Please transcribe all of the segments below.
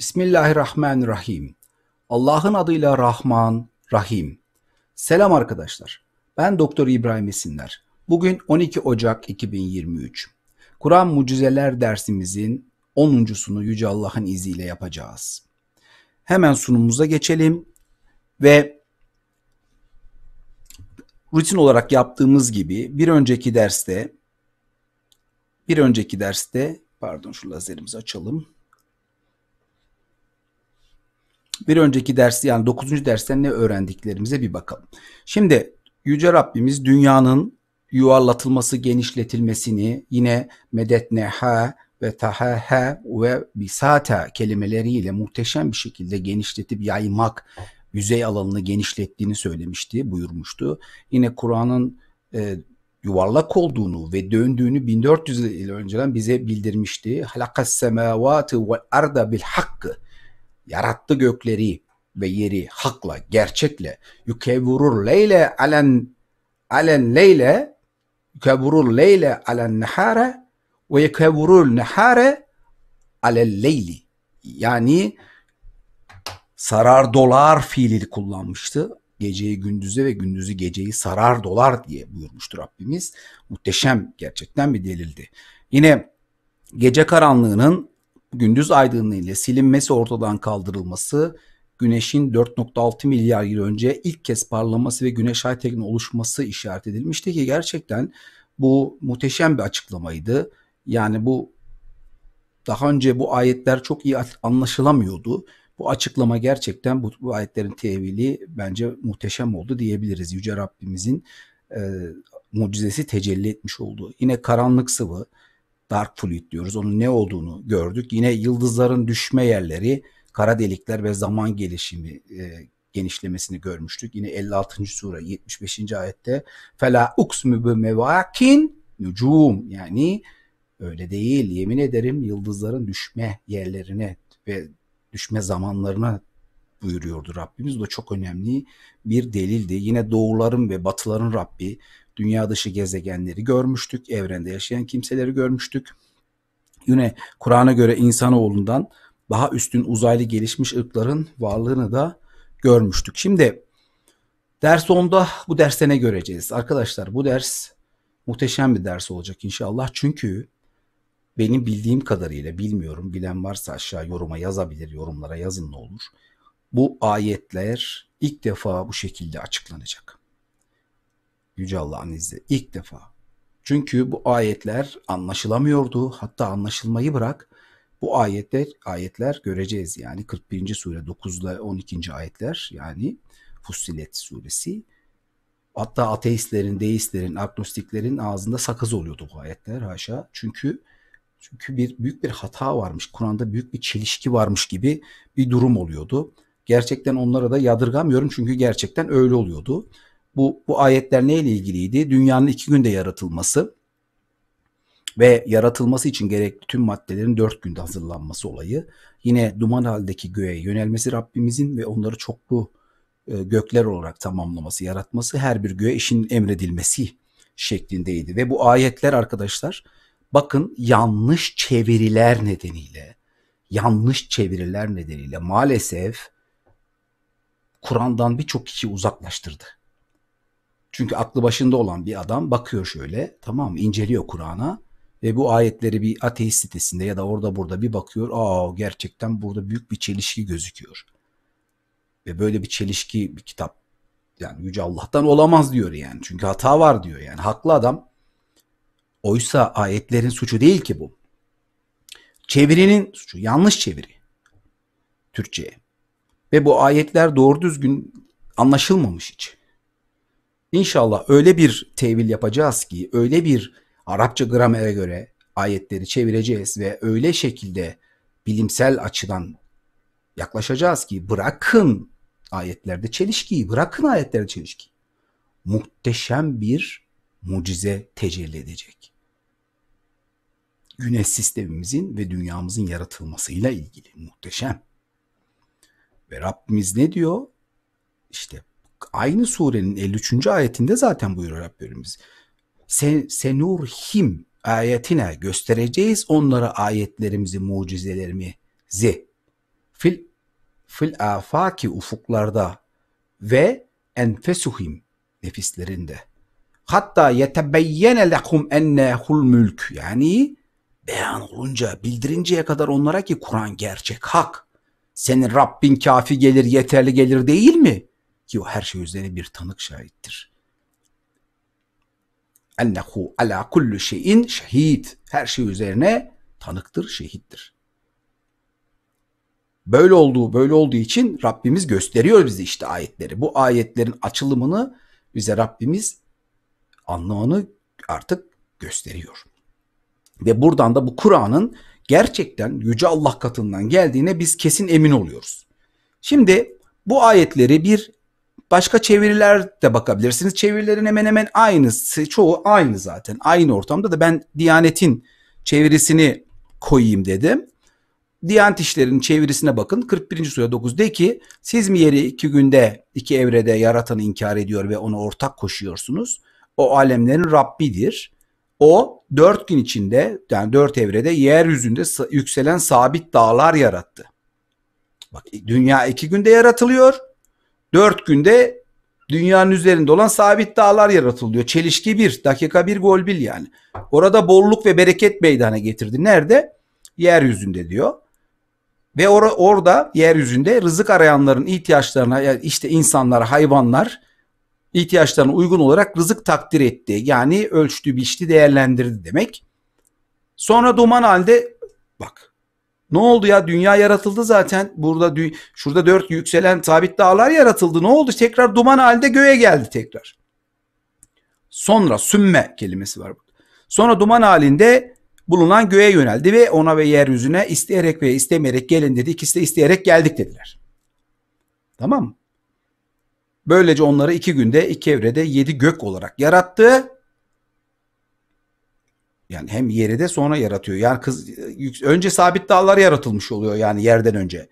Bismillahirrahmanirrahim. Allah'ın adıyla Rahman, Rahim. Selam arkadaşlar. Ben Doktor İbrahim Esinler. Bugün 12 Ocak 2023. Kur'an Mucizeler dersimizin 10.sunu Yüce Allah'ın izniyle yapacağız. Hemen sunumumuza geçelim ve rutin olarak yaptığımız gibi bir önceki derste bir önceki derste pardon şu lazerimizi açalım bir önceki dersi yani 9. dersten ne öğrendiklerimize bir bakalım. Şimdi Yüce Rabbimiz dünyanın yuvarlatılması, genişletilmesini yine medet neha ve tahaha ve bisata kelimeleriyle muhteşem bir şekilde genişletip yaymak, yüzey alanını genişlettiğini söylemişti, buyurmuştu. Yine Kur'an'ın e, yuvarlak olduğunu ve döndüğünü 1400 yıl önceden bize bildirmişti. Halakas semavati vel arda bil hakkı yarattı gökleri ve yeri hakla, gerçekle. yükevurur leyle alen alen leyle yükevurur leyle alen nehare ve yükevurur nehare alel leyli. Yani sarar dolar fiilini kullanmıştı. Geceyi gündüze ve gündüzü geceyi sarar dolar diye buyurmuştur Rabbimiz. Muhteşem gerçekten bir delildi. Yine gece karanlığının gündüz aydınlığıyla silinmesi ortadan kaldırılması, güneşin 4.6 milyar yıl önce ilk kez parlaması ve güneş ay tekin oluşması işaret edilmişti ki gerçekten bu muhteşem bir açıklamaydı. Yani bu daha önce bu ayetler çok iyi anlaşılamıyordu. Bu açıklama gerçekten bu, bu ayetlerin tevili bence muhteşem oldu diyebiliriz. Yüce Rabbimizin e, mucizesi tecelli etmiş oldu. Yine karanlık sıvı, dark fluid diyoruz. Onun ne olduğunu gördük. Yine yıldızların düşme yerleri, kara delikler ve zaman gelişimi e, genişlemesini görmüştük. Yine 56. sure 75. ayette fela uksmü bi mevakin nucum yani öyle değil yemin ederim yıldızların düşme yerlerine ve düşme zamanlarına buyuruyordu Rabbimiz. Bu da çok önemli bir delildi. Yine doğuların ve batıların Rabbi dünya dışı gezegenleri görmüştük, evrende yaşayan kimseleri görmüştük. Yine Kur'an'a göre insanoğlundan daha üstün uzaylı gelişmiş ırkların varlığını da görmüştük. Şimdi ders 10'da bu derste ne göreceğiz? Arkadaşlar bu ders muhteşem bir ders olacak inşallah. Çünkü benim bildiğim kadarıyla bilmiyorum bilen varsa aşağı yoruma yazabilir yorumlara yazın ne olur. Bu ayetler ilk defa bu şekilde açıklanacak. Yüce Allah'ın izni ilk defa. Çünkü bu ayetler anlaşılamıyordu. Hatta anlaşılmayı bırak. Bu ayetler ayetler göreceğiz yani 41. sure 9 ile 12. ayetler yani Fussilet suresi. Hatta ateistlerin, deistlerin, agnostiklerin ağzında sakız oluyordu bu ayetler haşa. Çünkü çünkü bir büyük bir hata varmış. Kur'an'da büyük bir çelişki varmış gibi bir durum oluyordu. Gerçekten onlara da yadırgamıyorum çünkü gerçekten öyle oluyordu bu, bu ayetler neyle ilgiliydi? Dünyanın iki günde yaratılması ve yaratılması için gerekli tüm maddelerin dört günde hazırlanması olayı. Yine duman haldeki göğe yönelmesi Rabbimizin ve onları çoklu e, gökler olarak tamamlaması, yaratması her bir göğe işin emredilmesi şeklindeydi. Ve bu ayetler arkadaşlar bakın yanlış çeviriler nedeniyle, yanlış çeviriler nedeniyle maalesef Kur'an'dan birçok kişi uzaklaştırdı. Çünkü aklı başında olan bir adam bakıyor şöyle tamam inceliyor Kur'an'a ve bu ayetleri bir ateist sitesinde ya da orada burada bir bakıyor. Aa gerçekten burada büyük bir çelişki gözüküyor. Ve böyle bir çelişki bir kitap yani Yüce Allah'tan olamaz diyor yani. Çünkü hata var diyor yani. Haklı adam. Oysa ayetlerin suçu değil ki bu. Çevirinin suçu. Yanlış çeviri. Türkçe'ye. Ve bu ayetler doğru düzgün anlaşılmamış hiç. İnşallah öyle bir tevil yapacağız ki, öyle bir Arapça gramere göre ayetleri çevireceğiz ve öyle şekilde bilimsel açıdan yaklaşacağız ki bırakın ayetlerde çelişkiyi, bırakın ayetlerde çelişki, Muhteşem bir mucize tecelli edecek. Güneş sistemimizin ve dünyamızın yaratılmasıyla ilgili muhteşem. Ve Rabbimiz ne diyor? İşte aynı surenin 53. ayetinde zaten buyuruyor Rabbimiz. Sen, senurhim ayetine göstereceğiz onlara ayetlerimizi, mucizelerimizi. Fil, fil afaki ufuklarda ve enfesuhim nefislerinde. Hatta yetebeyyene lekum ennehul mülk. Yani beyan olunca, bildirinceye kadar onlara ki Kur'an gerçek, hak. Senin Rabbin kafi gelir, yeterli gelir değil mi? ki o her şey üzerine bir tanık şahittir. Ennehu ala kullu şeyin şehit. Her şey üzerine tanıktır, şehittir. Böyle olduğu böyle olduğu için Rabbimiz gösteriyor bize işte ayetleri. Bu ayetlerin açılımını bize Rabbimiz anlamını artık gösteriyor. Ve buradan da bu Kur'an'ın gerçekten yüce Allah katından geldiğine biz kesin emin oluyoruz. Şimdi bu ayetleri bir Başka çeviriler de bakabilirsiniz. Çevirilerin hemen hemen aynısı, çoğu aynı zaten. Aynı ortamda da ben Diyanet'in çevirisini koyayım dedim. Diyanet İşleri'nin çevirisine bakın. 41. sura 9'de ki siz mi yeri iki günde iki evrede yaratanı inkar ediyor ve ona ortak koşuyorsunuz? O alemlerin Rabbidir. O dört gün içinde yani dört evrede yeryüzünde yükselen sabit dağlar yarattı. Bak dünya iki günde yaratılıyor. 4 günde dünyanın üzerinde olan sabit dağlar yaratılıyor. Çelişki 1, dakika 1 gol bil yani. Orada bolluk ve bereket meydana getirdi. Nerede? Yeryüzünde diyor. Ve or- orada yeryüzünde rızık arayanların ihtiyaçlarına yani işte insanlar, hayvanlar ihtiyaçlarına uygun olarak rızık takdir etti. Yani ölçtü, biçti, değerlendirdi demek. Sonra duman halde bak ne oldu ya dünya yaratıldı zaten. Burada şurada dört yükselen sabit dağlar yaratıldı. Ne oldu? Tekrar duman halinde göğe geldi tekrar. Sonra sümme kelimesi var burada. Sonra duman halinde bulunan göğe yöneldi ve ona ve yeryüzüne isteyerek ve istemeyerek gelin dedi. İkisi de isteyerek geldik dediler. Tamam mı? Böylece onları iki günde iki evrede yedi gök olarak yarattı yani hem yeri de sonra yaratıyor. Yani kız önce sabit dağlar yaratılmış oluyor yani yerden önce.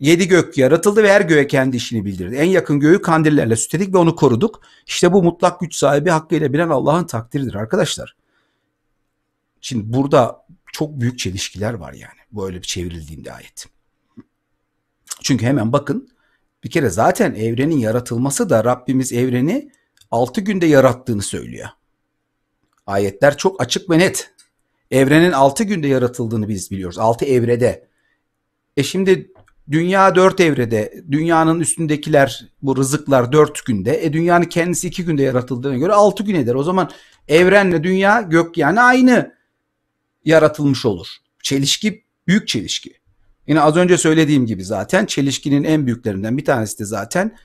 Yedi gök yaratıldı ve her göğe kendi işini bildirdi. En yakın göğü kandillerle süsledik ve onu koruduk. İşte bu mutlak güç sahibi hakkıyla bilen Allah'ın takdiridir arkadaşlar. Şimdi burada çok büyük çelişkiler var yani. Böyle bir çevrildiğinde ayet. Çünkü hemen bakın bir kere zaten evrenin yaratılması da Rabbimiz evreni altı günde yarattığını söylüyor. Ayetler çok açık ve net. Evrenin altı günde yaratıldığını biz biliyoruz. Altı evrede. E şimdi dünya dört evrede. Dünyanın üstündekiler bu rızıklar dört günde. E dünyanın kendisi iki günde yaratıldığına göre altı gün eder. O zaman evrenle dünya gök yani aynı yaratılmış olur. Çelişki büyük çelişki. Yine az önce söylediğim gibi zaten çelişkinin en büyüklerinden bir tanesi de zaten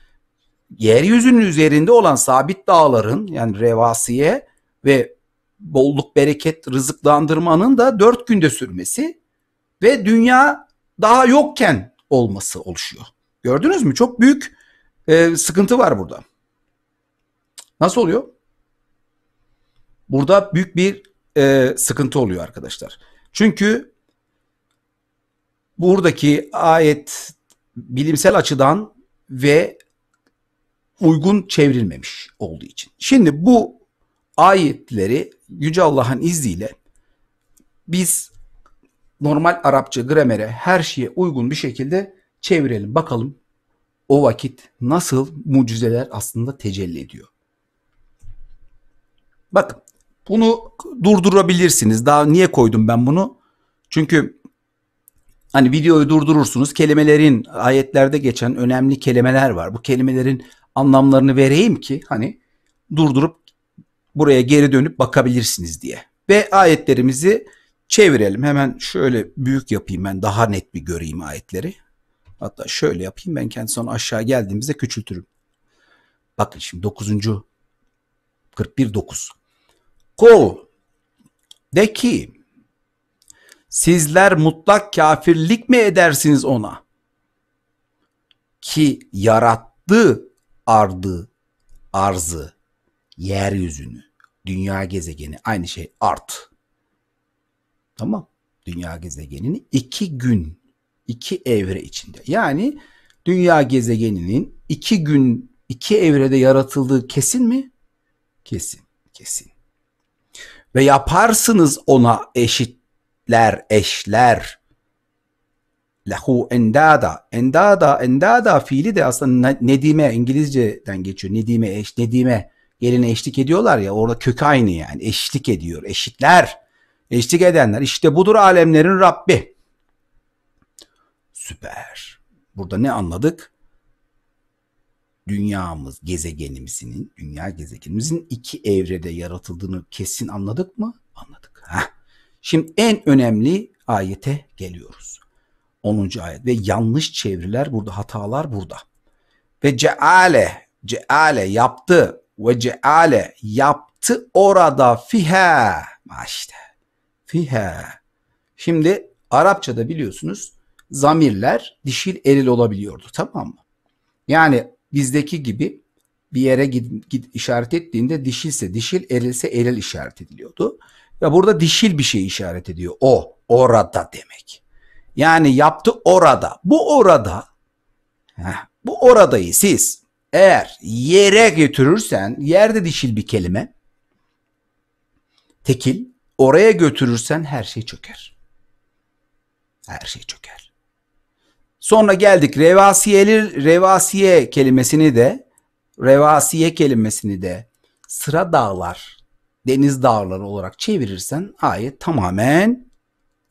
yeryüzünün üzerinde olan sabit dağların yani revasiye ve bolluk, bereket, rızıklandırmanın da dört günde sürmesi ve dünya daha yokken olması oluşuyor. Gördünüz mü? Çok büyük e, sıkıntı var burada. Nasıl oluyor? Burada büyük bir e, sıkıntı oluyor arkadaşlar. Çünkü buradaki ayet bilimsel açıdan ve uygun çevrilmemiş olduğu için. Şimdi bu ayetleri Yüce Allah'ın izniyle biz normal Arapça gramere her şeye uygun bir şekilde çevirelim. Bakalım o vakit nasıl mucizeler aslında tecelli ediyor. Bakın bunu durdurabilirsiniz. Daha niye koydum ben bunu? Çünkü hani videoyu durdurursunuz. Kelimelerin ayetlerde geçen önemli kelimeler var. Bu kelimelerin anlamlarını vereyim ki hani durdurup buraya geri dönüp bakabilirsiniz diye. Ve ayetlerimizi çevirelim. Hemen şöyle büyük yapayım ben daha net bir göreyim ayetleri. Hatta şöyle yapayım ben kendi son aşağı geldiğimizde küçültürüm. Bakın şimdi 9. 41 9. Kul de ki sizler mutlak kafirlik mi edersiniz ona? Ki yarattı ardı arzı yeryüzünü Dünya gezegeni aynı şey art. Tamam. Dünya gezegenini iki gün, iki evre içinde. Yani dünya gezegeninin iki gün, iki evrede yaratıldığı kesin mi? Kesin, kesin. Ve yaparsınız ona eşitler, eşler. Lehu endada. Endada, endada fiili de aslında nedime, İngilizceden geçiyor. Nedime, eş, nedime yerine eşlik ediyorlar ya orada kök aynı yani eşlik ediyor eşitler eşlik edenler işte budur alemlerin Rabbi. Süper. Burada ne anladık? Dünyamız, gezegenimizin, dünya gezegenimizin iki evrede yaratıldığını kesin anladık mı? Anladık. Heh. Şimdi en önemli ayete geliyoruz. 10. ayet ve yanlış çeviriler burada, hatalar burada. Ve ceale, ceale yaptı ve ceale yaptı orada fihe. İşte fihe. Şimdi Arapçada biliyorsunuz zamirler dişil eril olabiliyordu tamam mı? Yani bizdeki gibi bir yere git, git işaret ettiğinde dişilse dişil erilse eril işaret ediliyordu. Ya burada dişil bir şey işaret ediyor. O orada demek. Yani yaptı orada. Bu orada. Heh, bu oradayı siz eğer yere götürürsen, yerde dişil bir kelime, tekil, oraya götürürsen her şey çöker. Her şey çöker. Sonra geldik revasiyeli, revasiye kelimesini de, revasiye kelimesini de sıra dağlar, deniz dağları olarak çevirirsen ayet tamamen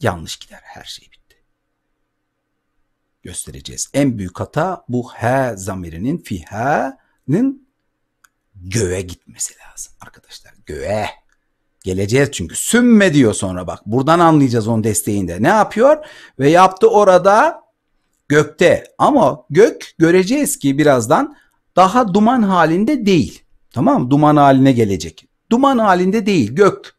yanlış gider her şey göstereceğiz. En büyük hata bu he zamirinin fiha'nın göğe gitmesi lazım arkadaşlar. Göğe. Geleceğiz çünkü sümme diyor sonra bak. Buradan anlayacağız onun desteğinde. Ne yapıyor? Ve yaptı orada gökte. Ama gök göreceğiz ki birazdan daha duman halinde değil. Tamam mı? Duman haline gelecek. Duman halinde değil gök.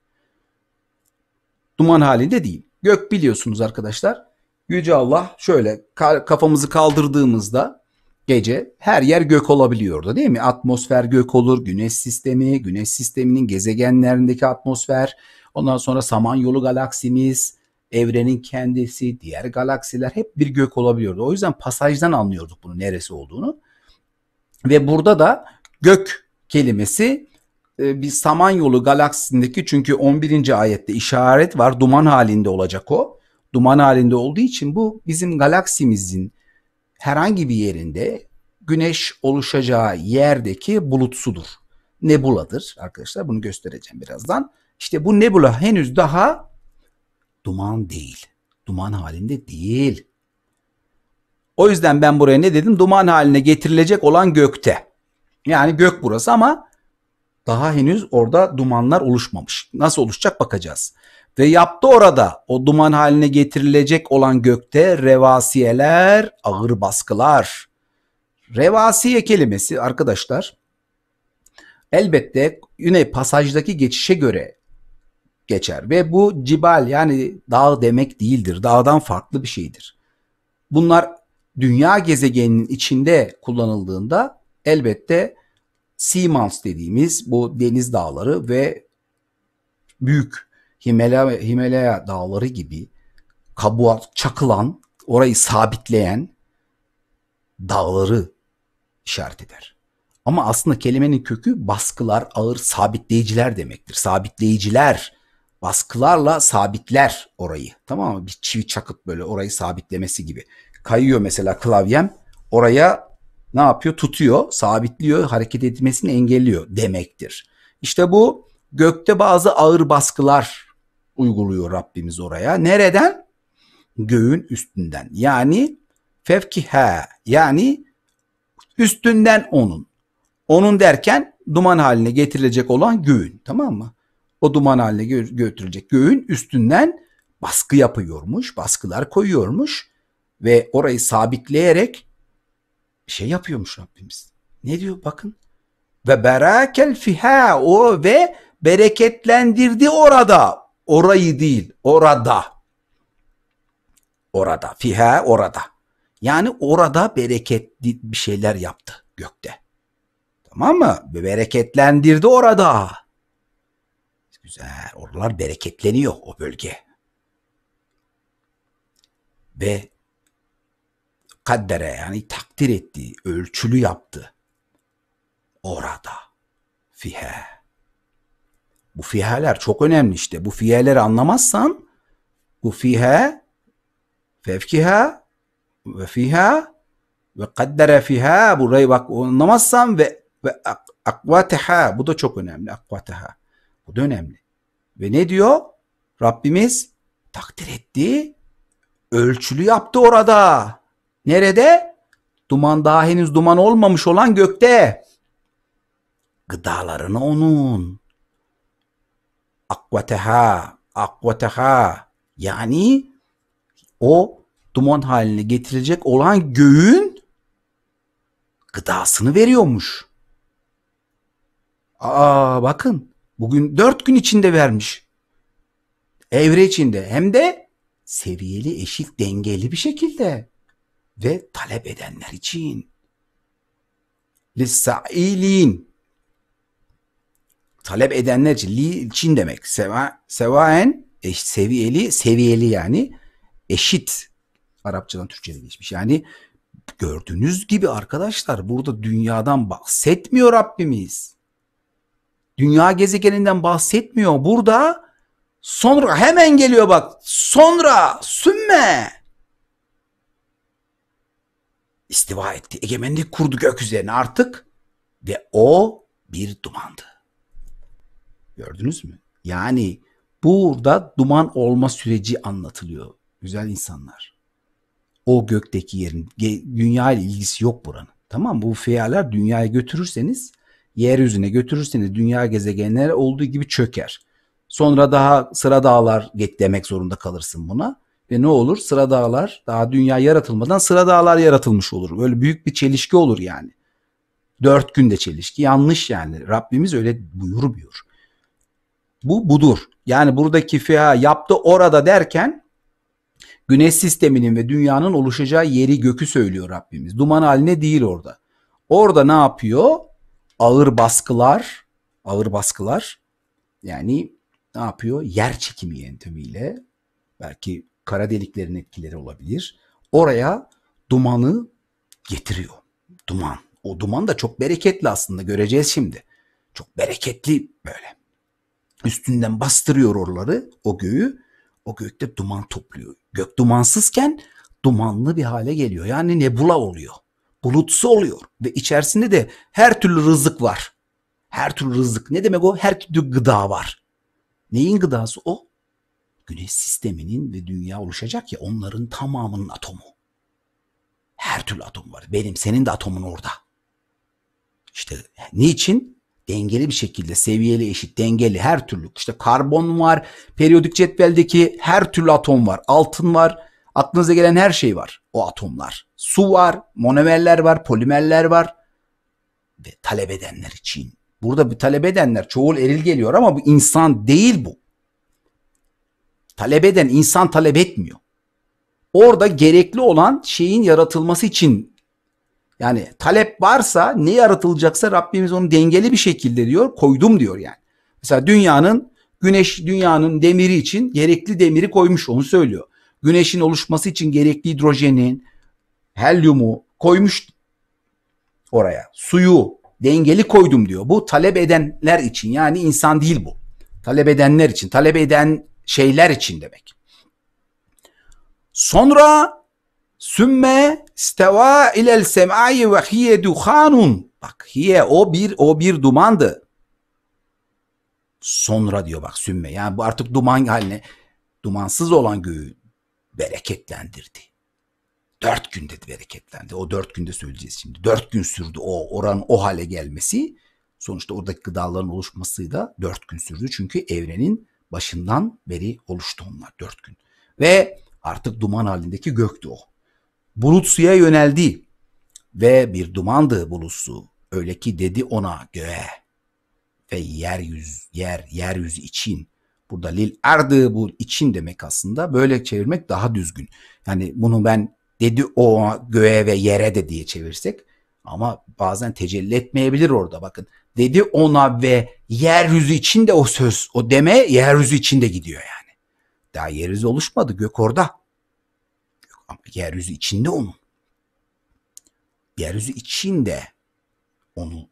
Duman halinde değil. Gök biliyorsunuz arkadaşlar Yüce Allah şöyle kafamızı kaldırdığımızda gece her yer gök olabiliyordu değil mi? Atmosfer gök olur, güneş sistemi, güneş sisteminin gezegenlerindeki atmosfer, ondan sonra Samanyolu galaksimiz, evrenin kendisi, diğer galaksiler hep bir gök olabiliyordu. O yüzden pasajdan anlıyorduk bunun neresi olduğunu. Ve burada da gök kelimesi e, bir Samanyolu galaksisindeki çünkü 11. ayette işaret var. Duman halinde olacak o duman halinde olduğu için bu bizim galaksimizin herhangi bir yerinde güneş oluşacağı yerdeki bulutsudur. Nebuladır arkadaşlar bunu göstereceğim birazdan. İşte bu nebula henüz daha duman değil. Duman halinde değil. O yüzden ben buraya ne dedim? Duman haline getirilecek olan gökte. Yani gök burası ama daha henüz orada dumanlar oluşmamış. Nasıl oluşacak bakacağız. Ve yaptı orada o duman haline getirilecek olan gökte revasiyeler, ağır baskılar. Revasiye kelimesi arkadaşlar elbette yine pasajdaki geçişe göre geçer ve bu cibal yani dağ demek değildir. Dağdan farklı bir şeydir. Bunlar dünya gezegeninin içinde kullanıldığında elbette Seamounts dediğimiz bu deniz dağları ve büyük Himalaya, Himalaya dağları gibi kabuğa çakılan, orayı sabitleyen dağları işaret eder. Ama aslında kelimenin kökü baskılar, ağır sabitleyiciler demektir. Sabitleyiciler, baskılarla sabitler orayı. Tamam mı? Bir çivi çakıp böyle orayı sabitlemesi gibi. Kayıyor mesela klavyem, oraya ne yapıyor? Tutuyor, sabitliyor, hareket etmesini engelliyor demektir. İşte bu gökte bazı ağır baskılar uyguluyor Rabbimiz oraya. Nereden? Göğün üstünden. Yani fevkiha yani üstünden onun. Onun derken duman haline getirilecek olan göğün tamam mı? O duman haline gö- götürecek göğün üstünden baskı yapıyormuş, baskılar koyuyormuş ve orayı sabitleyerek şey yapıyormuş Rabbimiz. Ne diyor bakın. Ve berakel fiha o ve bereketlendirdi orada Orayı değil, orada. Orada, fiha orada. Yani orada bereketli bir şeyler yaptı gökte. Tamam mı? Bereketlendirdi orada. Güzel. Oralar bereketleniyor o bölge. Ve kaddere yani takdir ettiği, ölçülü yaptı. Orada. Fihe. Bu fiheler çok önemli işte. Bu fiheleri anlamazsan bu fihe fevkiha ve fiha ve kaddere fiha burayı bak anlamazsan ve ve akvateha bu da çok önemli akvateha bu da önemli ve ne diyor Rabbimiz takdir etti ölçülü yaptı orada nerede duman daha henüz duman olmamış olan gökte gıdalarını onun akvateha akvateha yani o duman haline getirilecek olan göğün gıdasını veriyormuş. Aa bakın bugün dört gün içinde vermiş. Evre içinde hem de seviyeli eşit dengeli bir şekilde ve talep edenler için. Lissailin talep edenler için li Çin demek. Seva, sevaen eş, seviyeli, seviyeli yani eşit Arapçadan Türkçe'ye geçmiş. Yani gördüğünüz gibi arkadaşlar burada dünyadan bahsetmiyor Rabbimiz. Dünya gezegeninden bahsetmiyor. Burada sonra hemen geliyor bak. Sonra sümme istiva etti. Egemenlik kurdu gök üzerine artık ve o bir dumandı. Gördünüz mü? Yani burada duman olma süreci anlatılıyor güzel insanlar. O gökteki yerin dünya ile ilgisi yok buranın. Tamam bu fiyalar dünyaya götürürseniz yeryüzüne götürürseniz dünya gezegenleri olduğu gibi çöker. Sonra daha sıra dağlar demek zorunda kalırsın buna. Ve ne olur? Sıra dağlar daha dünya yaratılmadan sıra dağlar yaratılmış olur. Böyle büyük bir çelişki olur yani. Dört günde çelişki. Yanlış yani. Rabbimiz öyle buyurmuyor. Bu budur. Yani buradaki fiha yaptı orada derken güneş sisteminin ve dünyanın oluşacağı yeri gökü söylüyor Rabbimiz. Duman haline değil orada. Orada ne yapıyor? Ağır baskılar, ağır baskılar yani ne yapıyor? Yer çekimi yöntemiyle belki kara deliklerin etkileri olabilir. Oraya dumanı getiriyor. Duman. O duman da çok bereketli aslında göreceğiz şimdi. Çok bereketli böyle üstünden bastırıyor oraları o göğü. O gökte duman topluyor. Gök dumansızken dumanlı bir hale geliyor. Yani nebula oluyor. Bulutsu oluyor ve içerisinde de her türlü rızık var. Her türlü rızık. Ne demek o? Her türlü gıda var. Neyin gıdası o? Güneş sisteminin ve dünya oluşacak ya onların tamamının atomu. Her türlü atom var. Benim, senin de atomun orada. İşte niçin? dengeli bir şekilde seviyeli eşit dengeli her türlü işte karbon var periyodik cetveldeki her türlü atom var altın var aklınıza gelen her şey var o atomlar su var monomerler var polimerler var ve talep edenler için burada bir talep edenler çoğul eril geliyor ama bu insan değil bu talep eden insan talep etmiyor orada gerekli olan şeyin yaratılması için yani talep varsa ne yaratılacaksa Rabbimiz onu dengeli bir şekilde diyor koydum diyor yani. Mesela dünyanın güneş dünyanın demiri için gerekli demiri koymuş onu söylüyor. Güneşin oluşması için gerekli hidrojenin, helyumu koymuş oraya. Suyu dengeli koydum diyor. Bu talep edenler için yani insan değil bu. Talep edenler için, talep eden şeyler için demek. Sonra Sümme steva ilel sem'ai ve hiye duhanun. Bak hiye o bir o bir dumandı. Sonra diyor bak sümme. Yani bu artık duman haline dumansız olan göğü bereketlendirdi. Dört günde de bereketlendi. O dört günde söyleyeceğiz şimdi. Dört gün sürdü o oranın o hale gelmesi. Sonuçta oradaki gıdaların oluşması da dört gün sürdü. Çünkü evrenin başından beri oluştu onlar dört gün. Ve artık duman halindeki göktü o bulut suya yöneldi ve bir dumandı bulut su. Öyle ki dedi ona göğe ve yeryüz, yer, yeryüz için. Burada lil ardı bu için demek aslında. Böyle çevirmek daha düzgün. Yani bunu ben dedi o göğe ve yere de diye çevirsek ama bazen tecelli etmeyebilir orada bakın. Dedi ona ve yeryüzü için de o söz, o deme yeryüzü için de gidiyor yani. Daha yeryüzü oluşmadı, gök orada. Ama yeryüzü içinde onun. Yeryüzü içinde onu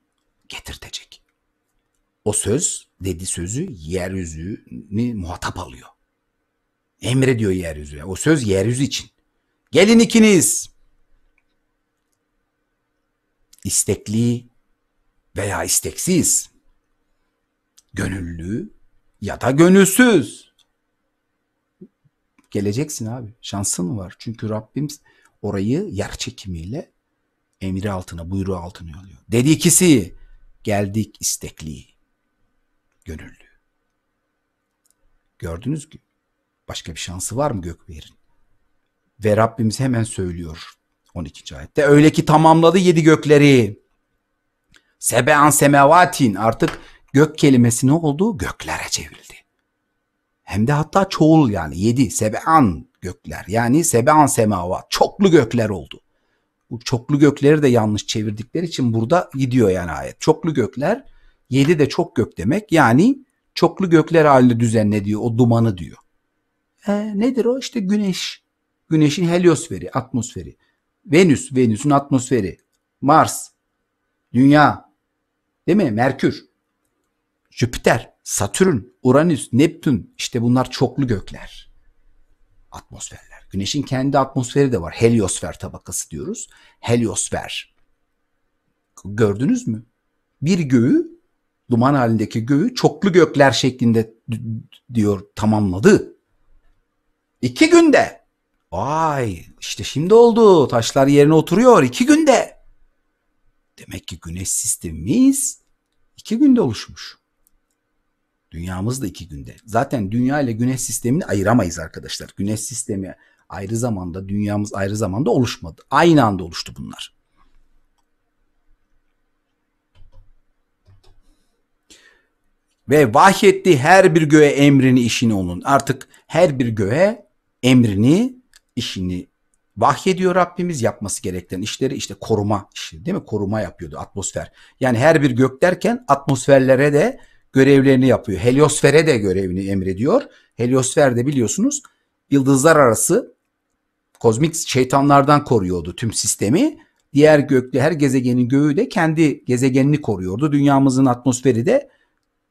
getirtecek. O söz dedi sözü yeryüzünü muhatap alıyor. Emrediyor yeryüzüne. O söz yeryüzü için. Gelin ikiniz. İstekli veya isteksiz. Gönüllü ya da gönülsüz. Geleceksin abi. Şansın var? Çünkü Rabbim orayı yer çekimiyle emri altına, buyruğu altına yolluyor. Dedi ikisi geldik istekli, gönüllü. Gördünüz ki Başka bir şansı var mı Gökbeyir'in? Ve Rabbimiz hemen söylüyor 12. ayette. Öyle ki tamamladı yedi gökleri. Sebe'an semavatin artık gök kelimesi ne oldu? Göklere çevrildi hem de hatta çoğul yani yedi sebean gökler yani sebean semavat çoklu gökler oldu. Bu çoklu gökleri de yanlış çevirdikleri için burada gidiyor yani ayet. Çoklu gökler yedi de çok gök demek yani çoklu gökler halinde düzenle diyor o dumanı diyor. E, nedir o işte güneş. Güneşin heliosferi, atmosferi. Venüs, Venüs'ün atmosferi. Mars, Dünya, değil mi? Merkür, Jüpiter, Satürn, Uranüs, Neptün işte bunlar çoklu gökler. Atmosferler. Güneşin kendi atmosferi de var. Heliosfer tabakası diyoruz. Heliosfer. Gördünüz mü? Bir göğü, duman halindeki göğü çoklu gökler şeklinde diyor tamamladı. İki günde. Vay işte şimdi oldu. Taşlar yerine oturuyor iki günde. Demek ki güneş sistemimiz iki günde oluşmuş. Dünyamız da iki günde. Zaten dünya ile güneş sistemini ayıramayız arkadaşlar. Güneş sistemi ayrı zamanda, dünyamız ayrı zamanda oluşmadı. Aynı anda oluştu bunlar. Ve vahyetti her bir göğe emrini işini onun. Artık her bir göğe emrini işini vahyediyor Rabbimiz yapması gereken işleri işte koruma işi değil mi? Koruma yapıyordu atmosfer. Yani her bir gök derken atmosferlere de görevlerini yapıyor. Heliosfere de görevini emrediyor. Heliosfer de biliyorsunuz yıldızlar arası kozmik şeytanlardan koruyordu tüm sistemi. Diğer gökte her gezegenin göğü de kendi gezegenini koruyordu. Dünyamızın atmosferi de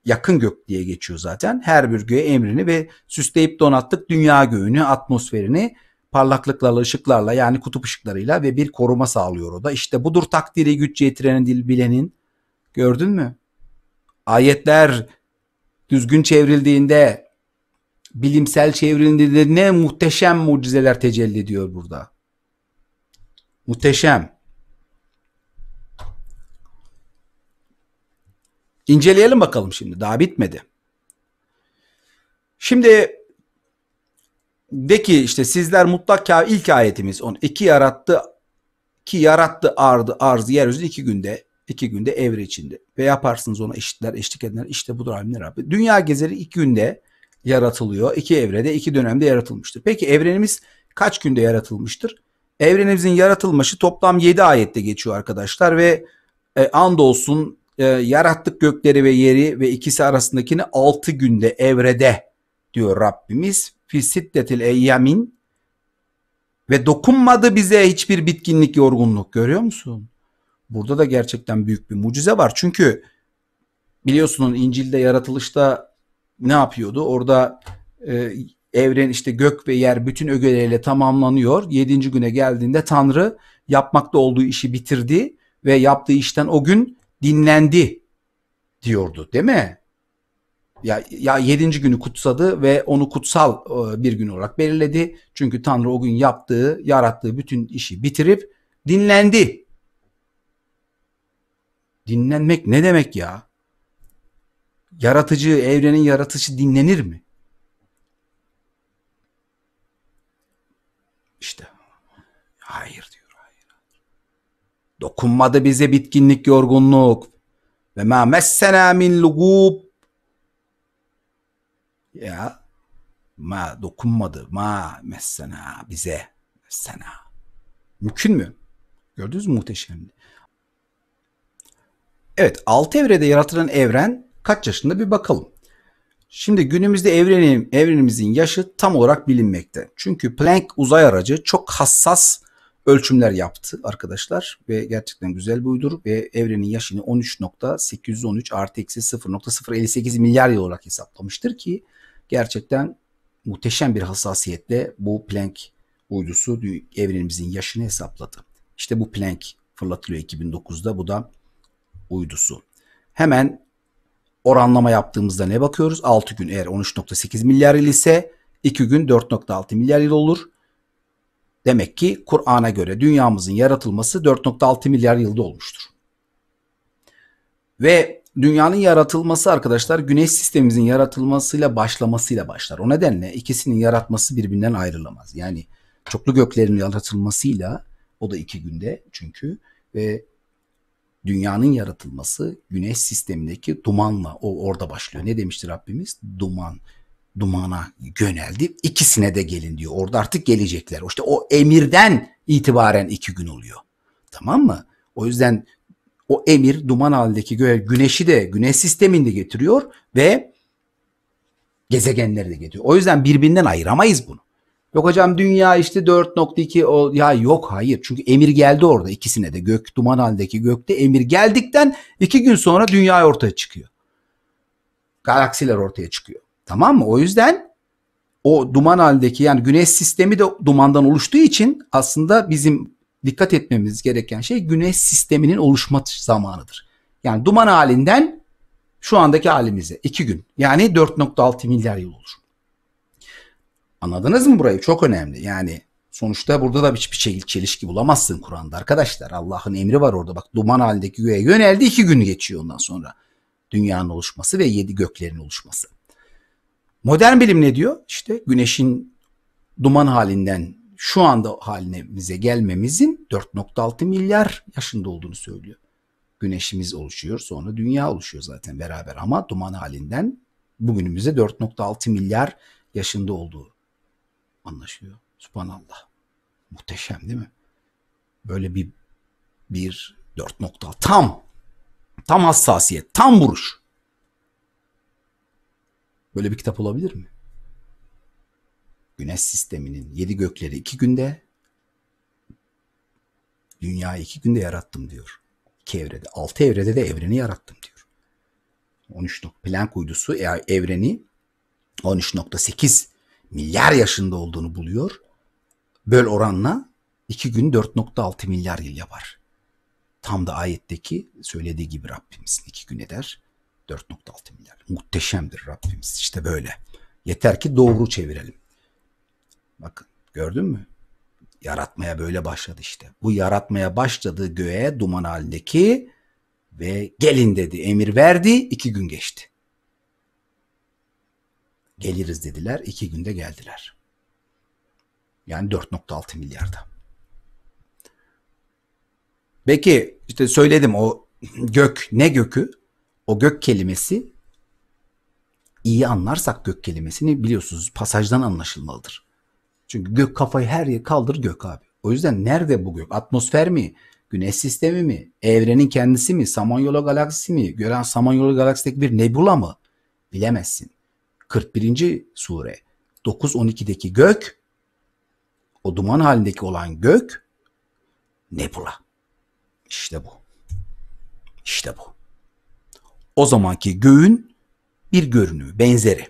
yakın gök diye geçiyor zaten. Her bir göğe emrini ve süsleyip donattık dünya göğünü, atmosferini parlaklıklarla, ışıklarla yani kutup ışıklarıyla ve bir koruma sağlıyor o da. İşte budur takdiri güç yetirenin dil bilenin. Gördün mü? Ayetler düzgün çevrildiğinde, bilimsel çevrildiğinde ne muhteşem mucizeler tecelli ediyor burada. Muhteşem. İnceleyelim bakalım şimdi. Daha bitmedi. Şimdi de ki işte sizler mutlaka ilk ayetimiz on iki yarattı ki yarattı ardı arzı yeryüzünü iki günde iki günde evre içinde. Ve yaparsınız ona eşitler, eşlik edenler. işte budur alimler abi. Dünya gezeri iki günde yaratılıyor. İki evrede, iki dönemde yaratılmıştır. Peki evrenimiz kaç günde yaratılmıştır? Evrenimizin yaratılması toplam 7 ayette geçiyor arkadaşlar ve e, andolsun e, yarattık gökleri ve yeri ve ikisi arasındakini 6 günde evrede diyor Rabbimiz. Fisittetil eyyamin ve dokunmadı bize hiçbir bitkinlik yorgunluk görüyor musun? Burada da gerçekten büyük bir mucize var. Çünkü biliyorsunuz İncil'de yaratılışta ne yapıyordu? Orada e, evren işte gök ve yer bütün ögeleriyle tamamlanıyor. Yedinci güne geldiğinde Tanrı yapmakta olduğu işi bitirdi ve yaptığı işten o gün dinlendi diyordu değil mi? Ya, ya yedinci günü kutsadı ve onu kutsal e, bir gün olarak belirledi. Çünkü Tanrı o gün yaptığı, yarattığı bütün işi bitirip dinlendi Dinlenmek ne demek ya? Yaratıcı, evrenin yaratıcı dinlenir mi? İşte hayır diyor. Hayır. Dokunmadı bize bitkinlik, yorgunluk. Ve ma messena min lugub. Ya ma dokunmadı. Ma messena bize. Messena. Mümkün mü? Gördünüz mü muhteşemdi? Evet, 6 evrede yaratılan evren kaç yaşında bir bakalım. Şimdi günümüzde evrenim, evrenimizin yaşı tam olarak bilinmekte. Çünkü Planck uzay aracı çok hassas ölçümler yaptı arkadaşlar ve gerçekten güzel bir uydur ve evrenin yaşını 13.813 artı eksi 0.058 milyar yıl olarak hesaplamıştır ki gerçekten muhteşem bir hassasiyetle bu Planck uydusu evrenimizin yaşını hesapladı. İşte bu Planck fırlatılıyor 2009'da bu da uydusu. Hemen oranlama yaptığımızda ne bakıyoruz? 6 gün eğer 13.8 milyar yıl ise 2 gün 4.6 milyar yıl olur. Demek ki Kur'an'a göre dünyamızın yaratılması 4.6 milyar yılda olmuştur. Ve dünyanın yaratılması arkadaşlar güneş sistemimizin yaratılmasıyla başlamasıyla başlar. O nedenle ikisinin yaratması birbirinden ayrılamaz. Yani çoklu göklerin yaratılmasıyla o da iki günde çünkü ve dünyanın yaratılması güneş sistemindeki dumanla o orada başlıyor. Ne demiştir Rabbimiz? Duman dumana yöneldi. İkisine de gelin diyor. Orada artık gelecekler. İşte o emirden itibaren iki gün oluyor. Tamam mı? O yüzden o emir duman halindeki güneşi de güneş sisteminde getiriyor ve gezegenleri de getiriyor. O yüzden birbirinden ayıramayız bunu. Yok hocam dünya işte 4.2 ol. Ya yok hayır. Çünkü emir geldi orada ikisine de. Gök duman halindeki gökte emir geldikten iki gün sonra dünya ortaya çıkıyor. Galaksiler ortaya çıkıyor. Tamam mı? O yüzden o duman halindeki yani güneş sistemi de dumandan oluştuğu için aslında bizim dikkat etmemiz gereken şey güneş sisteminin oluşma zamanıdır. Yani duman halinden şu andaki halimize iki gün yani 4.6 milyar yıl olur. Anladınız mı burayı? Çok önemli. Yani sonuçta burada da hiçbir çelişki bulamazsın Kur'an'da arkadaşlar. Allah'ın emri var orada. Bak duman halindeki göğe yöneldi iki gün geçiyor ondan sonra. Dünyanın oluşması ve yedi göklerin oluşması. Modern bilim ne diyor? İşte güneşin duman halinden şu anda halimize gelmemizin 4.6 milyar yaşında olduğunu söylüyor. Güneşimiz oluşuyor sonra dünya oluşuyor zaten beraber ama duman halinden bugünümüze 4.6 milyar yaşında olduğu anlaşıyor. Subhanallah. Muhteşem değil mi? Böyle bir bir dört nokta tam tam hassasiyet, tam vuruş. Böyle bir kitap olabilir mi? Güneş sisteminin yedi gökleri iki günde, dünyayı iki günde yarattım diyor. İki evrede, altı evrede de evreni yarattım diyor. 13 nokta Planck uydusu e, evreni 13.8 milyar yaşında olduğunu buluyor. Böl oranla 2 gün 4.6 milyar yıl yapar. Tam da ayetteki söylediği gibi Rabbimizin 2 gün eder 4.6 milyar. Muhteşemdir Rabbimiz işte böyle. Yeter ki doğru çevirelim. Bakın gördün mü? Yaratmaya böyle başladı işte. Bu yaratmaya başladığı göğe duman halindeki ve gelin dedi emir verdi iki gün geçti. Geliriz dediler. İki günde geldiler. Yani 4.6 milyarda. Peki işte söyledim o gök ne gökü? O gök kelimesi iyi anlarsak gök kelimesini biliyorsunuz pasajdan anlaşılmalıdır. Çünkü gök kafayı her yere kaldır gök abi. O yüzden nerede bu gök? Atmosfer mi? Güneş sistemi mi? Evrenin kendisi mi? Samanyolu galaksisi mi? Gören Samanyolu galaksideki bir nebula mı? Bilemezsin. 41. sure 9-12'deki gök, o duman halindeki olan gök nebula. İşte bu. İşte bu. O zamanki göğün bir görünümü, benzeri.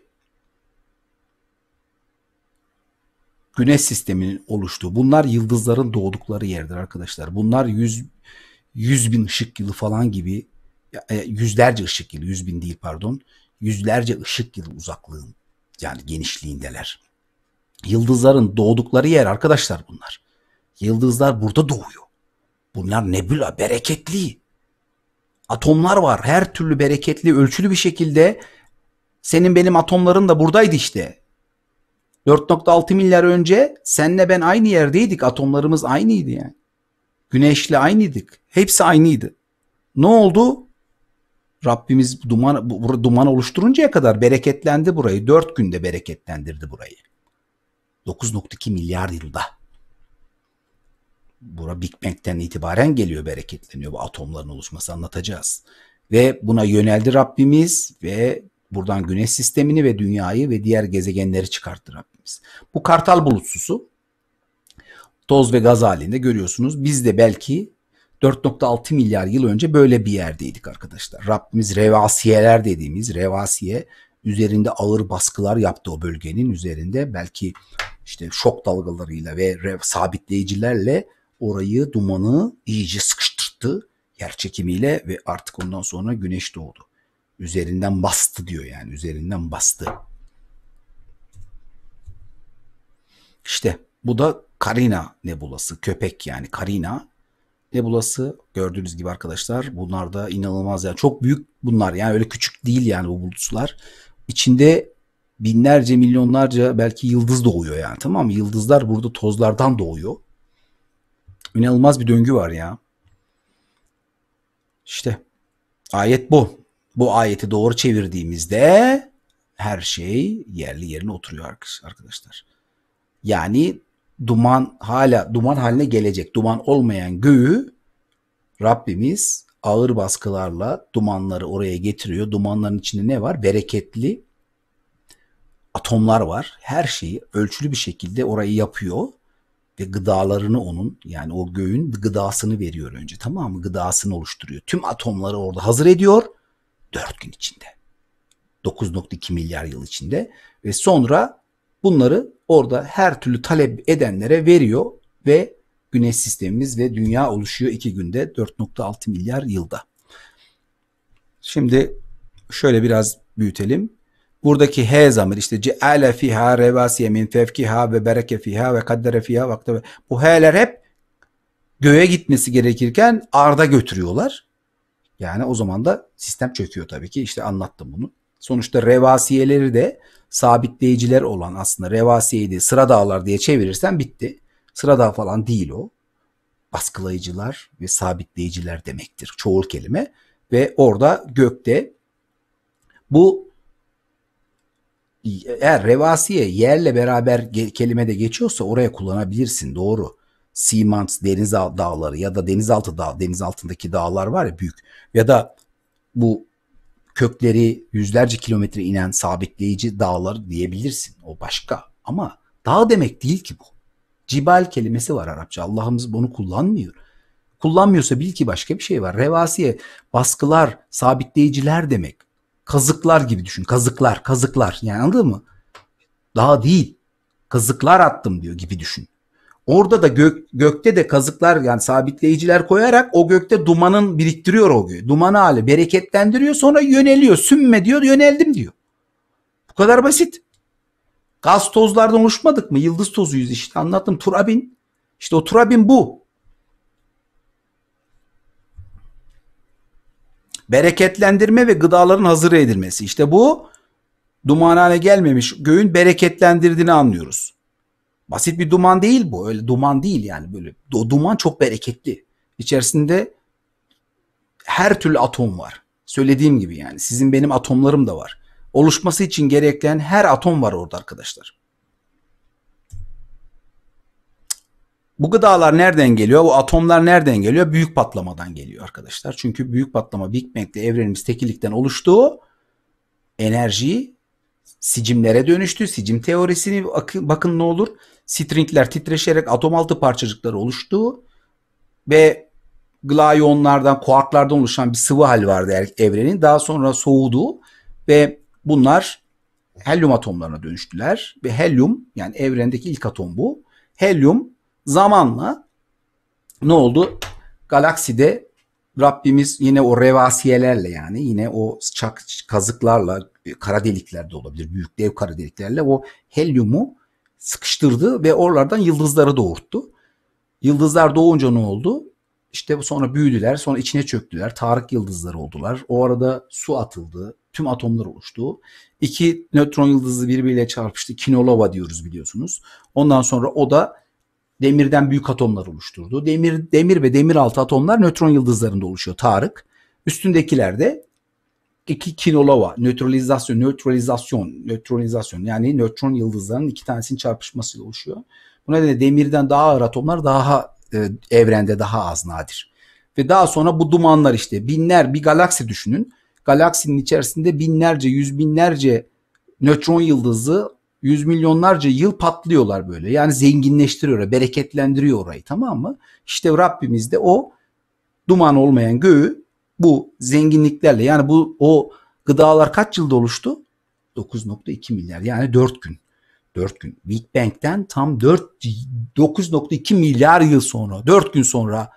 Güneş sisteminin oluştuğu. Bunlar yıldızların doğdukları yerdir arkadaşlar. Bunlar yüz, yüz bin ışık yılı falan gibi, e, yüzlerce ışık yılı, yüz bin değil pardon, yüzlerce ışık yılı uzaklığın yani genişliğindeler. Yıldızların doğdukları yer arkadaşlar bunlar. Yıldızlar burada doğuyor. Bunlar nebula, bereketli. Atomlar var. Her türlü bereketli, ölçülü bir şekilde senin benim atomların da buradaydı işte. 4.6 milyar önce senle ben aynı yerdeydik. Atomlarımız aynıydı yani. Güneşle aynıydık. Hepsi aynıydı. Ne oldu? Rabbimiz duman duman oluşturuncaya kadar bereketlendi burayı. Dört günde bereketlendirdi burayı. 9.2 milyar yılda. Bura Big Bang'den itibaren geliyor bereketleniyor bu atomların oluşması anlatacağız. Ve buna yöneldi Rabbimiz ve buradan güneş sistemini ve dünyayı ve diğer gezegenleri çıkarttı Rabbimiz. Bu kartal bulutsusu toz ve gaz halinde görüyorsunuz. Biz de belki 4.6 milyar yıl önce böyle bir yerdeydik arkadaşlar. Rabbimiz revasiyeler dediğimiz revasiye üzerinde ağır baskılar yaptı o bölgenin üzerinde. Belki işte şok dalgalarıyla ve rev, sabitleyicilerle orayı dumanı iyice sıkıştırdı yer çekimiyle ve artık ondan sonra güneş doğdu. Üzerinden bastı diyor yani üzerinden bastı. İşte bu da Karina nebulası köpek yani Karina nebulası gördüğünüz gibi arkadaşlar bunlar da inanılmaz yani çok büyük bunlar yani öyle küçük değil yani bu bulutlar. içinde binlerce milyonlarca belki yıldız doğuyor yani tamam mı? Yıldızlar burada tozlardan doğuyor. inanılmaz bir döngü var ya. işte ayet bu. Bu ayeti doğru çevirdiğimizde her şey yerli yerine oturuyor arkadaşlar. Yani duman hala duman haline gelecek. Duman olmayan göğü Rabbimiz ağır baskılarla dumanları oraya getiriyor. Dumanların içinde ne var? Bereketli atomlar var. Her şeyi ölçülü bir şekilde orayı yapıyor ve gıdalarını onun yani o göğün gıdasını veriyor önce tamam mı? Gıdasını oluşturuyor. Tüm atomları orada hazır ediyor 4 gün içinde. 9.2 milyar yıl içinde ve sonra Bunları orada her türlü talep edenlere veriyor ve güneş sistemimiz ve dünya oluşuyor iki günde 4.6 milyar yılda. Şimdi şöyle biraz büyütelim. Buradaki he zamir işte ceale fiha revasiye min fevkiha ve bereke fiha ve kaddere fiha vakte bu he'ler hep göğe gitmesi gerekirken arda götürüyorlar. Yani o zaman da sistem çöküyor tabii ki işte anlattım bunu. Sonuçta revasiyeleri de sabitleyiciler olan aslında revasiyeydi, sıra dağlar diye çevirirsen bitti. Sıra dağ falan değil o. Baskılayıcılar ve sabitleyiciler demektir çoğul kelime. Ve orada gökte bu eğer revasiye yerle beraber kelime de geçiyorsa oraya kullanabilirsin doğru. Seaman's deniz dağları ya da denizaltı dağ, deniz altındaki dağlar var ya büyük ya da bu kökleri yüzlerce kilometre inen sabitleyici dağlar diyebilirsin. O başka ama dağ demek değil ki bu. Cibal kelimesi var Arapça. Allah'ımız bunu kullanmıyor. Kullanmıyorsa bil ki başka bir şey var. Revasiye, baskılar, sabitleyiciler demek. Kazıklar gibi düşün. Kazıklar, kazıklar. Yani anladın mı? daha değil. Kazıklar attım diyor gibi düşün. Orada da gök, gökte de kazıklar yani sabitleyiciler koyarak o gökte dumanın biriktiriyor o göğü. Dumanı hali bereketlendiriyor sonra yöneliyor. Sünme diyor yöneldim diyor. Bu kadar basit. Gaz tozlardan oluşmadık mı? Yıldız tozuyuz işte anlattım. Turabin. İşte o turabin bu. Bereketlendirme ve gıdaların hazır edilmesi. İşte bu dumanhane gelmemiş göğün bereketlendirdiğini anlıyoruz. Basit bir duman değil bu. Öyle duman değil yani böyle. O duman çok bereketli. İçerisinde her türlü atom var. Söylediğim gibi yani sizin benim atomlarım da var. Oluşması için gereken her atom var orada arkadaşlar. Bu gıdalar nereden geliyor? Bu atomlar nereden geliyor? Büyük patlamadan geliyor arkadaşlar. Çünkü büyük patlama Big Bang'de evrenimiz tekillikten oluştuğu enerjiyi sicimlere dönüştü. Sicim teorisini bakın ne olur. Stringler titreşerek atom altı parçacıkları oluştu ve glayonlardan, kuarklardan oluşan bir sıvı hal vardı er- evrenin. Daha sonra soğudu ve bunlar helyum atomlarına dönüştüler. Ve helyum yani evrendeki ilk atom bu. Helyum zamanla ne oldu? Galakside Rabbimiz yine o revasiyelerle yani yine o çak, kazıklarla e, kara delikler olabilir. Büyük dev kara deliklerle o helyumu sıkıştırdı ve oralardan yıldızları doğurttu. Yıldızlar doğunca ne oldu? İşte sonra büyüdüler, sonra içine çöktüler. Tarık yıldızları oldular. O arada su atıldı. Tüm atomlar oluştu. İki nötron yıldızı birbiriyle çarpıştı. Kinolova diyoruz biliyorsunuz. Ondan sonra o da demirden büyük atomlar oluşturdu. Demir demir ve demir altı atomlar nötron yıldızlarında oluşuyor Tarık. Üstündekiler de 2 kilolova nötralizasyon, nötralizasyon, nötralizasyon yani nötron yıldızlarının iki tanesinin çarpışmasıyla oluşuyor. Bu nedenle demirden daha ağır atomlar daha e, evrende daha az nadir. Ve daha sonra bu dumanlar işte binler bir galaksi düşünün. Galaksinin içerisinde binlerce, yüz binlerce nötron yıldızı yüz milyonlarca yıl patlıyorlar böyle. Yani zenginleştiriyor, bereketlendiriyor orayı tamam mı? İşte Rabbimiz de o duman olmayan göğü bu zenginliklerle yani bu o gıdalar kaç yılda oluştu? 9.2 milyar yani 4 gün. 4 gün. Big Bang'den tam 4 9.2 milyar yıl sonra 4 gün sonra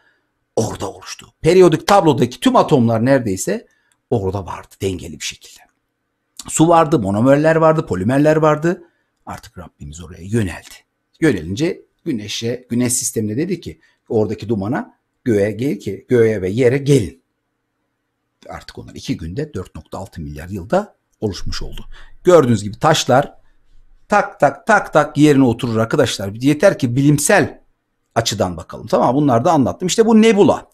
orada oluştu. Periyodik tablodaki tüm atomlar neredeyse orada vardı dengeli bir şekilde. Su vardı, monomerler vardı, polimerler vardı. Artık Rabbimiz oraya yöneldi. Yönelince güneşe, güneş sistemine dedi ki oradaki dumana göğe gel ki göğe ve yere gelin artık onlar iki günde 4.6 milyar yılda oluşmuş oldu. Gördüğünüz gibi taşlar tak tak tak tak yerine oturur arkadaşlar. Yeter ki bilimsel açıdan bakalım. Tamam bunları da anlattım. İşte bu nebula.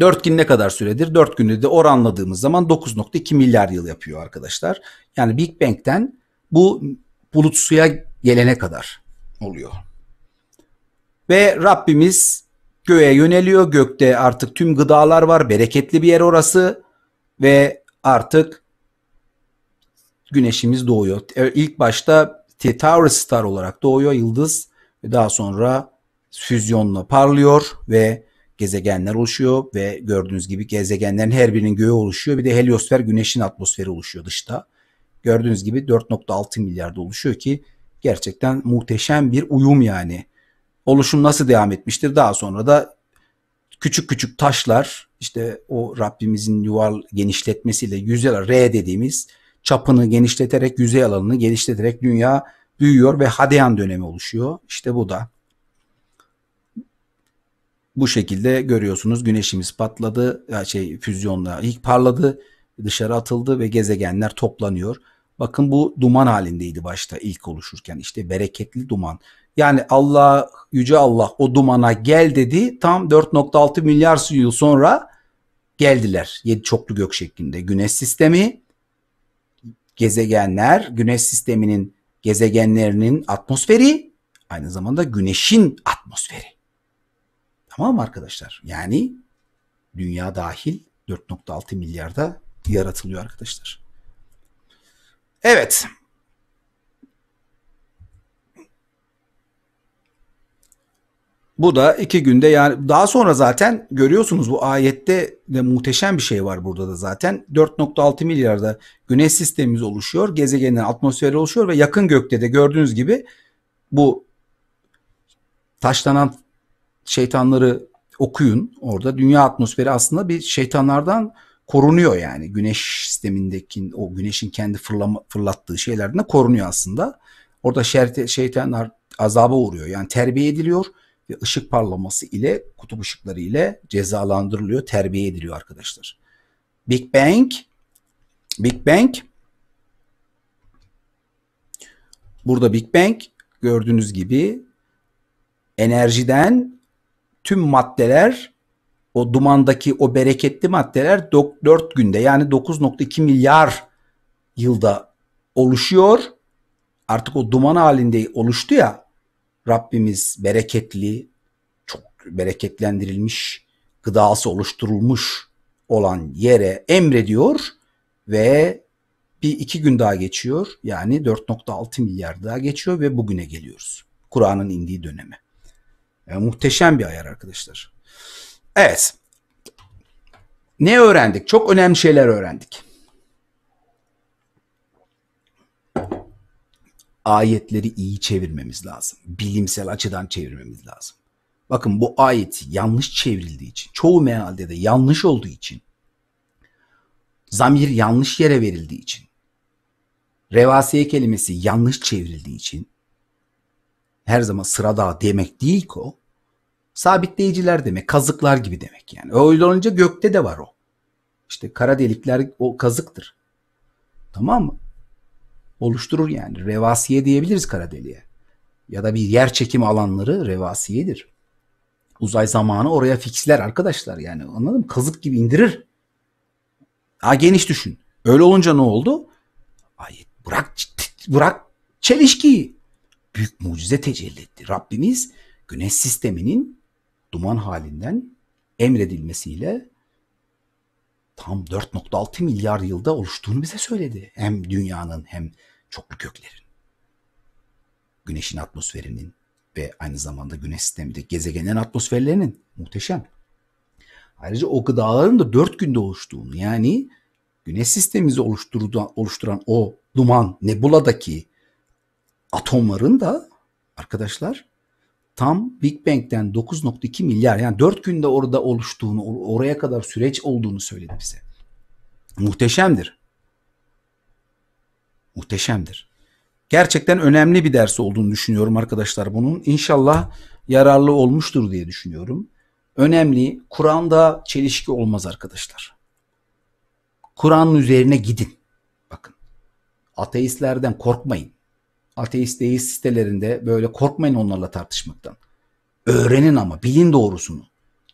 4 gün ne kadar süredir? 4 günde de oranladığımız zaman 9.2 milyar yıl yapıyor arkadaşlar. Yani Big Bang'ten bu bulut suya gelene kadar oluyor. Ve Rabbimiz göğe yöneliyor. Gökte artık tüm gıdalar var. Bereketli bir yer orası ve artık güneşimiz doğuyor. E, ilk başta Tower Star olarak doğuyor yıldız ve daha sonra füzyonla parlıyor ve gezegenler oluşuyor ve gördüğünüz gibi gezegenlerin her birinin göğü oluşuyor. Bir de heliosfer güneşin atmosferi oluşuyor dışta. Gördüğünüz gibi 4.6 milyarda oluşuyor ki gerçekten muhteşem bir uyum yani oluşum nasıl devam etmiştir? Daha sonra da küçük küçük taşlar işte o Rabbimizin yuval genişletmesiyle yüzey R dediğimiz çapını genişleterek yüzey alanını genişleterek dünya büyüyor ve Hadeyan dönemi oluşuyor. İşte bu da bu şekilde görüyorsunuz güneşimiz patladı şey füzyonla ilk parladı dışarı atıldı ve gezegenler toplanıyor. Bakın bu duman halindeydi başta ilk oluşurken. işte bereketli duman. Yani Allah, Yüce Allah o dumana gel dedi. Tam 4.6 milyar yıl sonra geldiler. Yedi çoklu gök şeklinde. Güneş sistemi, gezegenler, güneş sisteminin gezegenlerinin atmosferi, aynı zamanda güneşin atmosferi. Tamam mı arkadaşlar? Yani dünya dahil 4.6 milyarda yaratılıyor arkadaşlar. Evet. Bu da iki günde yani daha sonra zaten görüyorsunuz bu ayette de muhteşem bir şey var burada da zaten. 4.6 milyarda güneş sistemimiz oluşuyor. Gezegenin atmosferi oluşuyor ve yakın gökte de gördüğünüz gibi bu taşlanan şeytanları okuyun orada. Dünya atmosferi aslında bir şeytanlardan korunuyor yani. Güneş sistemindeki o güneşin kendi fırlama, fırlattığı şeylerden de korunuyor aslında. Orada şerte, şeytanlar azaba uğruyor. Yani terbiye ediliyor ve ışık parlaması ile kutup ışıkları ile cezalandırılıyor, terbiye ediliyor arkadaşlar. Big Bang Big Bang Burada Big Bang gördüğünüz gibi enerjiden tüm maddeler o dumandaki o bereketli maddeler 4 günde yani 9.2 milyar yılda oluşuyor. Artık o duman halinde oluştu ya Rabbimiz bereketli, çok bereketlendirilmiş, gıdası oluşturulmuş olan yere emrediyor ve bir iki gün daha geçiyor. Yani 4.6 milyar daha geçiyor ve bugüne geliyoruz. Kur'an'ın indiği döneme. Yani e, muhteşem bir ayar arkadaşlar. Evet. Ne öğrendik? Çok önemli şeyler öğrendik. Ayetleri iyi çevirmemiz lazım. Bilimsel açıdan çevirmemiz lazım. Bakın bu ayet yanlış çevrildiği için, çoğu mealde de yanlış olduğu için, zamir yanlış yere verildiği için, revasiye kelimesi yanlış çevrildiği için, her zaman sırada demek değil ki o, Sabitleyiciler demek, kazıklar gibi demek yani. Öyle olunca gökte de var o. İşte kara delikler o kazıktır. Tamam mı? Oluşturur yani. Revasiye diyebiliriz kara deliğe. Ya da bir yer çekimi alanları revasiyedir. Uzay zamanı oraya fixler arkadaşlar yani anladım, Kazık gibi indirir. Ha geniş düşün. Öyle olunca ne oldu? Ay bırak bırak çelişkiyi. Büyük mucize tecelli etti. Rabbimiz güneş sisteminin duman halinden emredilmesiyle tam 4.6 milyar yılda oluştuğunu bize söyledi. Hem dünyanın hem çoklu köklerin. Güneşin atmosferinin ve aynı zamanda güneş sisteminde gezegenlerin atmosferlerinin muhteşem. Ayrıca o gıdaların da 4 günde oluştuğunu yani güneş sistemimizi oluşturan o duman nebuladaki atomların da arkadaşlar tam Big Bang'den 9.2 milyar yani 4 günde orada oluştuğunu oraya kadar süreç olduğunu söyledi bize. Muhteşemdir. Muhteşemdir. Gerçekten önemli bir ders olduğunu düşünüyorum arkadaşlar bunun. İnşallah yararlı olmuştur diye düşünüyorum. Önemli Kur'an'da çelişki olmaz arkadaşlar. Kur'an'ın üzerine gidin. Bakın ateistlerden korkmayın ateist deist sitelerinde böyle korkmayın onlarla tartışmaktan. Öğrenin ama bilin doğrusunu.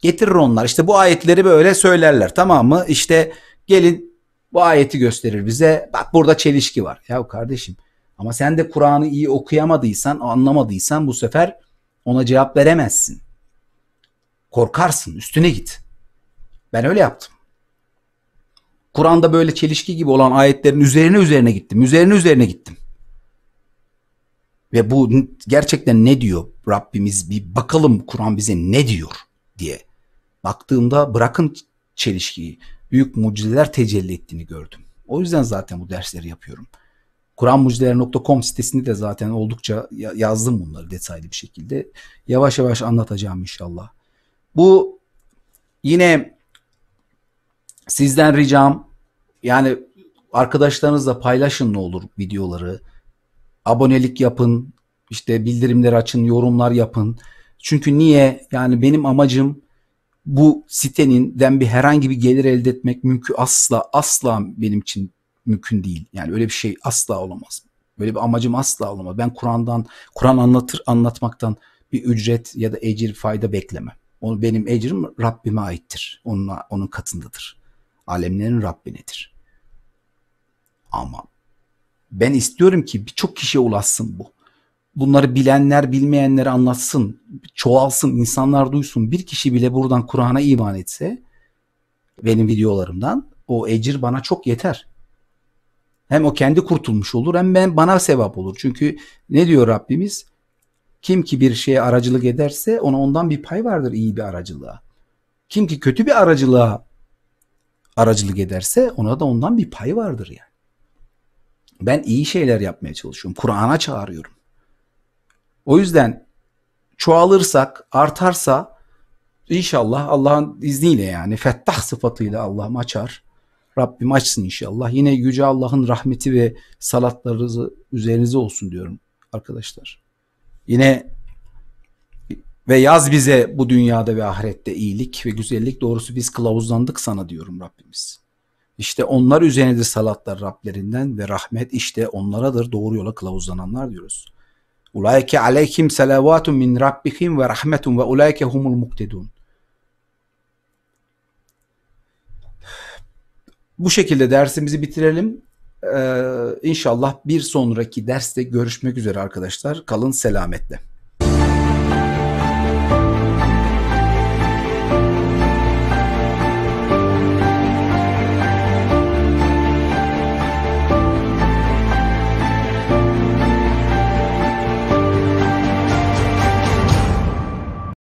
Getirir onlar işte bu ayetleri böyle söylerler tamam mı? İşte gelin bu ayeti gösterir bize. Bak burada çelişki var. Ya kardeşim ama sen de Kur'an'ı iyi okuyamadıysan, anlamadıysan bu sefer ona cevap veremezsin. Korkarsın, üstüne git. Ben öyle yaptım. Kur'an'da böyle çelişki gibi olan ayetlerin üzerine üzerine gittim. Üzerine üzerine gittim ve bu gerçekten ne diyor Rabbimiz bir bakalım Kur'an bize ne diyor diye baktığımda bırakın çelişkiyi büyük mucizeler tecelli ettiğini gördüm. O yüzden zaten bu dersleri yapıyorum. Kur'anmucizeler.com sitesinde de zaten oldukça yazdım bunları detaylı bir şekilde. Yavaş yavaş anlatacağım inşallah. Bu yine sizden ricam yani arkadaşlarınızla paylaşın ne olur videoları abonelik yapın, işte bildirimleri açın, yorumlar yapın. Çünkü niye? Yani benim amacım bu siteninden bir herhangi bir gelir elde etmek mümkün asla asla benim için mümkün değil. Yani öyle bir şey asla olamaz. Böyle bir amacım asla olamaz. Ben Kur'an'dan, Kur'an anlatır anlatmaktan bir ücret ya da ecir fayda bekleme. O benim ecrim Rabbime aittir. Onunla, onun katındadır. Alemlerin Rabbinedir. Ama ben istiyorum ki birçok kişiye ulaşsın bu. Bunları bilenler bilmeyenlere anlatsın, çoğalsın, insanlar duysun. Bir kişi bile buradan Kur'an'a iman etse benim videolarımdan o ecir bana çok yeter. Hem o kendi kurtulmuş olur hem ben bana sevap olur. Çünkü ne diyor Rabbimiz? Kim ki bir şeye aracılık ederse ona ondan bir pay vardır iyi bir aracılığa. Kim ki kötü bir aracılığa aracılık ederse ona da ondan bir pay vardır yani. Ben iyi şeyler yapmaya çalışıyorum. Kur'an'a çağırıyorum. O yüzden çoğalırsak, artarsa inşallah Allah'ın izniyle yani fettah sıfatıyla Allah'ım açar. Rabbim açsın inşallah. Yine Yüce Allah'ın rahmeti ve salatlarınızı üzerinize olsun diyorum arkadaşlar. Yine ve yaz bize bu dünyada ve ahirette iyilik ve güzellik doğrusu biz kılavuzlandık sana diyorum Rabbimiz. İşte onlar üzerinedir salatlar Rablerinden ve rahmet işte onlaradır doğru yola kılavuzlananlar diyoruz. Ulaike aleyhim salavatun min rabbihim ve rahmetun ve ulaike humul muktedun. Bu şekilde dersimizi bitirelim. Ee, inşallah bir sonraki derste görüşmek üzere arkadaşlar. Kalın selametle.